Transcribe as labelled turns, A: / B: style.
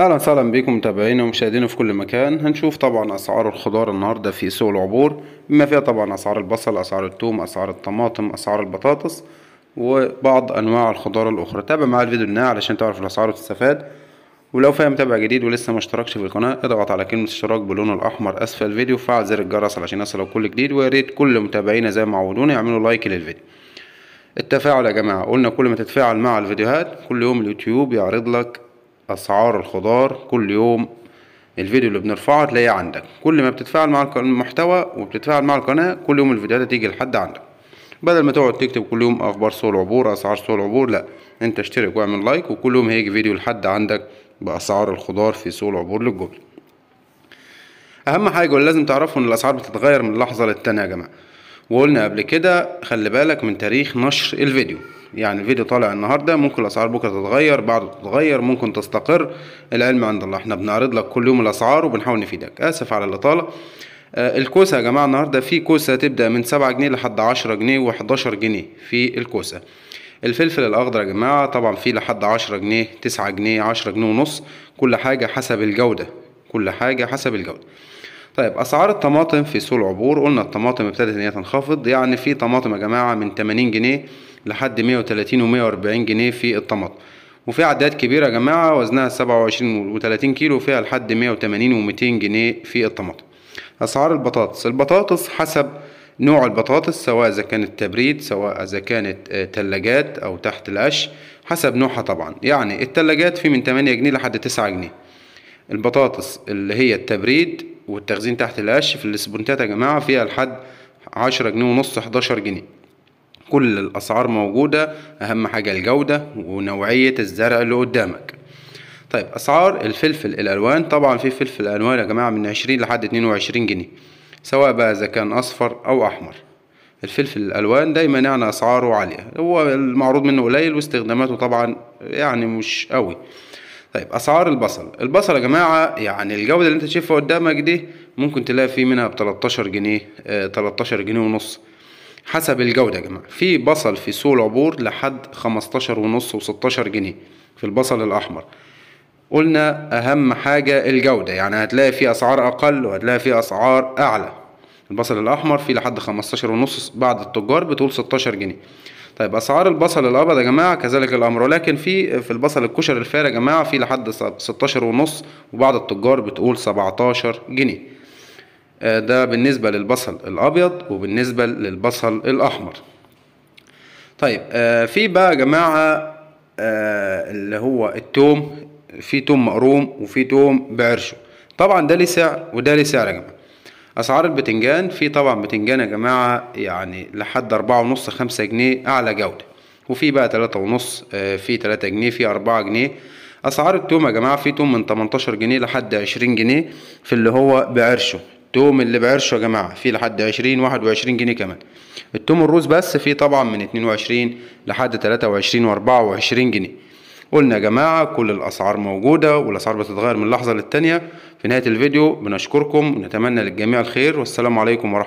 A: اهلا وسهلا بكم متابعينا ومشاهدينا في كل مكان هنشوف طبعا اسعار الخضار النهارده في سوق العبور بما فيها طبعا اسعار البصل اسعار الثوم اسعار الطماطم اسعار البطاطس وبعض انواع الخضار الاخرى تابع معايا الفيديو لنا علشان تعرف الاسعار وتستفاد ولو فاهم متابع جديد ولسه ما اشتركش في القناه اضغط على كلمه اشتراك باللون الاحمر اسفل الفيديو وفعل زر الجرس علشان يصلك كل جديد ويا ريت كل متابعينا زي ما عودونا يعملوا لايك للفيديو التفاعل يا جماعه قلنا كل ما تتفاعل مع الفيديوهات كل يوم اليوتيوب يعرض لك اسعار الخضار كل يوم الفيديو اللي بنرفعه تلاقيه عندك كل ما بتتفاعل مع المحتوى وبتتفاعل مع القناه كل يوم الفيديوهات تيجي لحد عندك بدل ما تقعد تكتب كل يوم اخبار سوق العبور اسعار سوق العبور لا انت اشترك واعمل لايك وكل يوم هيجي فيديو لحد عندك باسعار الخضار في سوق العبور للجمله اهم حاجه لازم تعرفوا ان الاسعار بتتغير من لحظه للتانيه يا جماعه وقلنا قبل كده خلي بالك من تاريخ نشر الفيديو يعني الفيديو طالع النهارده ممكن الاسعار بكره تتغير بعده تتغير ممكن تستقر العلم عند الله احنا بنعرض لك كل يوم الاسعار وبنحاول نفيدك اسف على الاطاله آه الكوسة يا جماعة النهاردة في كوسة تبدأ من سبعة جنيه لحد عشرة جنيه و11 جنيه في الكوسة الفلفل الأخضر يا جماعة طبعا في لحد عشرة جنيه تسعة جنيه عشرة جنيه ونص كل حاجة حسب الجودة كل حاجة حسب الجودة طيب اسعار الطماطم في سوق العبور قلنا الطماطم ابتدت ان هي تنخفض يعني في طماطم يا جماعه من 80 جنيه لحد 130 و140 جنيه في الطماطم وفي عداد كبيره يا جماعه وزنها 27 و30 كيلو فيها لحد 180 و200 جنيه في الطماطم اسعار البطاطس البطاطس حسب نوع البطاطس سواء إذا كانت تبريد سواء إذا كانت آه، تلاجات أو تحت القش حسب نوعها طبعا يعني التلاجات في من 8 جنيه لحد 9 جنيه البطاطس اللي هي التبريد والتخزين تحت القش في السبونتات يا جماعة فيها لحد عشرة جنيه ونص حداشر جنيه كل الأسعار موجودة أهم حاجة الجودة ونوعية الزرع اللي قدامك طيب أسعار الفلفل الألوان طبعا في فلفل ألوان يا جماعة من عشرين لحد اتنين وعشرين جنيه سواء بقى إذا كان أصفر أو أحمر الفلفل الألوان دايما يعني أسعاره عالية هو المعروض منه قليل واستخداماته طبعا يعني مش قوي طيب اسعار البصل البصل يا جماعه يعني الجوده اللي انت شايفها قدامك دي ممكن تلاقي فيه منها ب 13 جنيه آه 13 جنيه ونص حسب الجوده يا جماعه في بصل في سوق العبور لحد 15 ونص و16 جنيه في البصل الاحمر قلنا اهم حاجه الجوده يعني هتلاقي فيه اسعار اقل وهتلاقي فيه اسعار اعلى البصل الاحمر فيه لحد 15 ونص بعد التجار بتقول 16 جنيه طيب اسعار البصل الابيض يا جماعه كذلك الامر ولكن في في البصل الكشري الفار يا جماعه في لحد 16 ونص وبعض التجار بتقول 17 جنيه آه، ده بالنسبه للبصل الابيض وبالنسبه للبصل الاحمر طيب آه، في بقى يا جماعه آه، اللي هو التوم في توم مقروم وفي توم بعرشه طبعا ده ليه سعر وده ليه سعر يا جماعه اسعار البتنجان في طبعا بتنجان يا جماعه يعني لحد أربعة ونص خمسة جنيه اعلى جوده وفي بقى تلاتة ونص آه، في تلاتة جنيه في أربعة جنيه اسعار التوم يا جماعه في توم من 18 جنيه لحد 20 جنيه في اللي هو بعرشه التوم اللي بعرشه يا جماعه في لحد 20 21 جنيه كمان التوم الروز بس في طبعا من 22 لحد 23 و24 جنيه قلنا يا جماعة كل الأسعار موجودة والأسعار بتتغير من لحظة للتانية في نهاية الفيديو بنشكركم ونتمنى للجميع الخير والسلام عليكم ورحمة